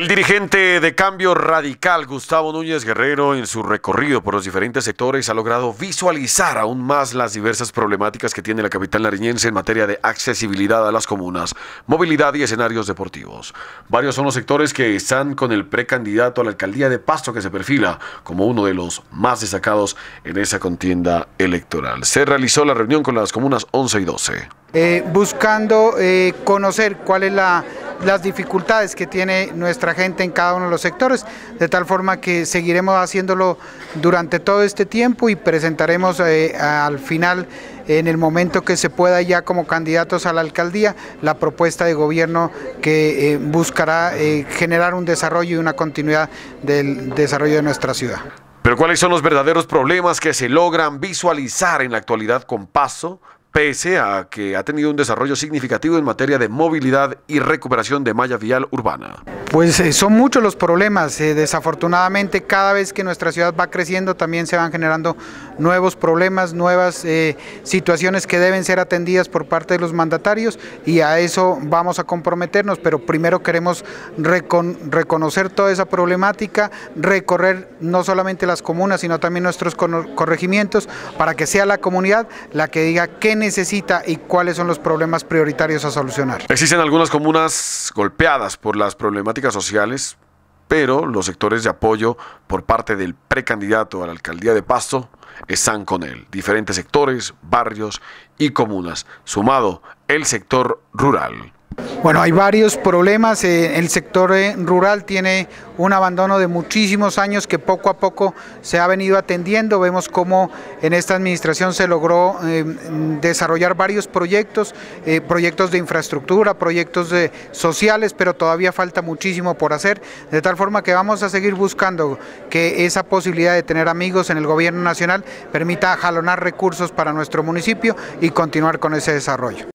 El dirigente de cambio radical, Gustavo Núñez Guerrero, en su recorrido por los diferentes sectores ha logrado visualizar aún más las diversas problemáticas que tiene la capital nariñense en materia de accesibilidad a las comunas, movilidad y escenarios deportivos. Varios son los sectores que están con el precandidato a la alcaldía de Pasto que se perfila como uno de los más destacados en esa contienda electoral. Se realizó la reunión con las comunas 11 y 12. Eh, buscando eh, conocer cuál es la las dificultades que tiene nuestra gente en cada uno de los sectores, de tal forma que seguiremos haciéndolo durante todo este tiempo y presentaremos eh, al final, en el momento que se pueda ya como candidatos a la alcaldía, la propuesta de gobierno que eh, buscará eh, generar un desarrollo y una continuidad del desarrollo de nuestra ciudad. Pero ¿cuáles son los verdaderos problemas que se logran visualizar en la actualidad con paso pese a que ha tenido un desarrollo significativo en materia de movilidad y recuperación de malla vial urbana. Pues eh, son muchos los problemas, eh, desafortunadamente cada vez que nuestra ciudad va creciendo también se van generando nuevos problemas, nuevas eh, situaciones que deben ser atendidas por parte de los mandatarios y a eso vamos a comprometernos, pero primero queremos reconocer toda esa problemática, recorrer no solamente las comunas sino también nuestros corregimientos para que sea la comunidad la que diga qué necesita y cuáles son los problemas prioritarios a solucionar. Existen algunas comunas golpeadas por las problemáticas sociales, pero los sectores de apoyo por parte del precandidato a la alcaldía de Pasto están con él. Diferentes sectores, barrios y comunas, sumado el sector rural. Bueno, hay varios problemas. Eh, el sector eh, rural tiene un abandono de muchísimos años que poco a poco se ha venido atendiendo. Vemos cómo en esta administración se logró eh, desarrollar varios proyectos, proyectos de infraestructura, proyectos de, sociales, pero todavía falta muchísimo por hacer. De tal forma que vamos a seguir buscando que esa posibilidad de tener amigos en el gobierno nacional permita jalonar recursos para nuestro municipio y continuar con ese desarrollo.